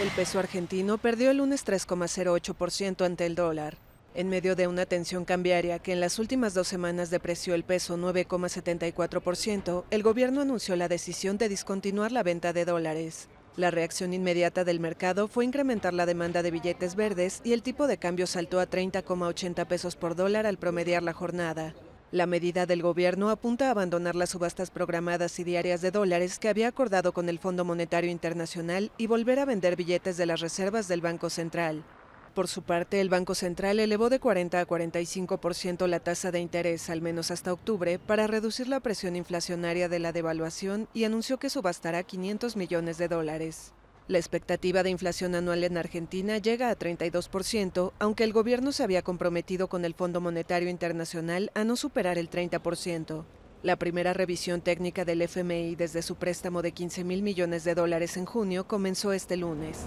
El peso argentino perdió el lunes 3,08% ante el dólar, en medio de una tensión cambiaria que en las últimas dos semanas depreció el peso 9,74%, el gobierno anunció la decisión de discontinuar la venta de dólares. La reacción inmediata del mercado fue incrementar la demanda de billetes verdes y el tipo de cambio saltó a 30,80 pesos por dólar al promediar la jornada. La medida del gobierno apunta a abandonar las subastas programadas y diarias de dólares que había acordado con el Fondo Monetario Internacional y volver a vender billetes de las reservas del Banco Central. Por su parte, el Banco Central elevó de 40 a 45% la tasa de interés, al menos hasta octubre, para reducir la presión inflacionaria de la devaluación y anunció que subastará 500 millones de dólares. La expectativa de inflación anual en Argentina llega a 32%, aunque el gobierno se había comprometido con el Fondo Monetario Internacional a no superar el 30%. La primera revisión técnica del FMI desde su préstamo de 15 mil millones de dólares en junio comenzó este lunes.